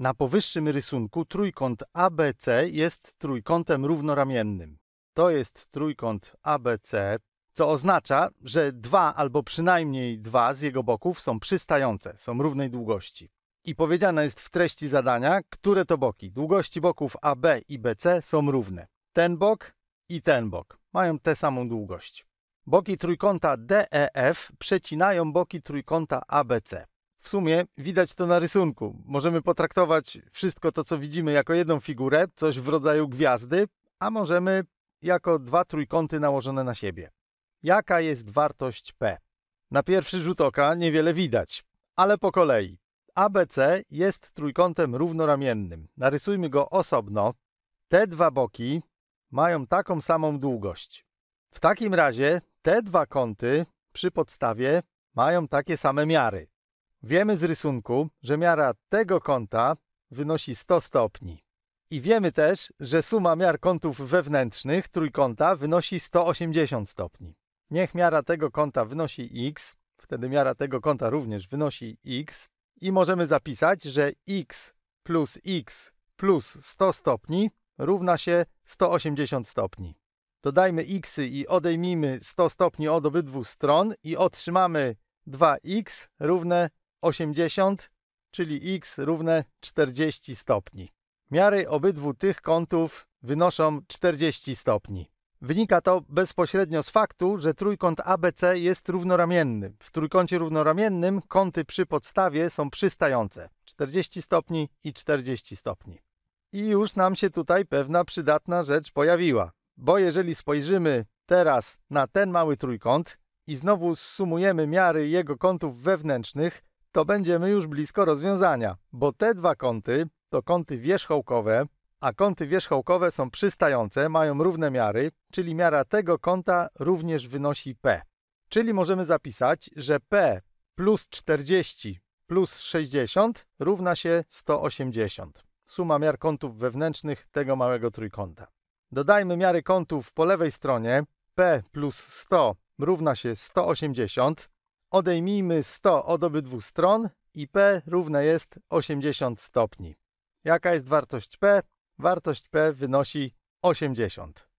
Na powyższym rysunku trójkąt ABC jest trójkątem równoramiennym. To jest trójkąt ABC, co oznacza, że dwa albo przynajmniej dwa z jego boków są przystające, są równej długości. I powiedziane jest w treści zadania, które to boki, długości boków AB i BC są równe. Ten bok i ten bok mają tę samą długość. Boki trójkąta DEF przecinają boki trójkąta ABC. W sumie widać to na rysunku. Możemy potraktować wszystko to, co widzimy, jako jedną figurę, coś w rodzaju gwiazdy, a możemy jako dwa trójkąty nałożone na siebie. Jaka jest wartość P? Na pierwszy rzut oka niewiele widać, ale po kolei. ABC jest trójkątem równoramiennym. Narysujmy go osobno. Te dwa boki mają taką samą długość. W takim razie te dwa kąty przy podstawie mają takie same miary. Wiemy z rysunku, że miara tego kąta wynosi 100 stopni. I wiemy też, że suma miar kątów wewnętrznych trójkąta wynosi 180 stopni. Niech miara tego kąta wynosi x, wtedy miara tego kąta również wynosi x i możemy zapisać, że x plus x plus 100 stopni równa się 180 stopni. Dodajmy x y i odejmijmy 100 stopni od obydwu stron i otrzymamy 2x równe 80, czyli x równe 40 stopni. Miary obydwu tych kątów wynoszą 40 stopni. Wynika to bezpośrednio z faktu, że trójkąt ABC jest równoramienny. W trójkącie równoramiennym kąty przy podstawie są przystające 40 stopni i 40 stopni. I już nam się tutaj pewna przydatna rzecz pojawiła, bo jeżeli spojrzymy teraz na ten mały trójkąt i znowu zsumujemy miary jego kątów wewnętrznych, to będziemy już blisko rozwiązania, bo te dwa kąty to kąty wierzchołkowe, a kąty wierzchołkowe są przystające, mają równe miary, czyli miara tego kąta również wynosi p. Czyli możemy zapisać, że p plus 40 plus 60 równa się 180. Suma miar kątów wewnętrznych tego małego trójkąta. Dodajmy miary kątów po lewej stronie. p plus 100 równa się 180. Odejmijmy 100 od obydwu stron i P równe jest 80 stopni. Jaka jest wartość P? Wartość P wynosi 80.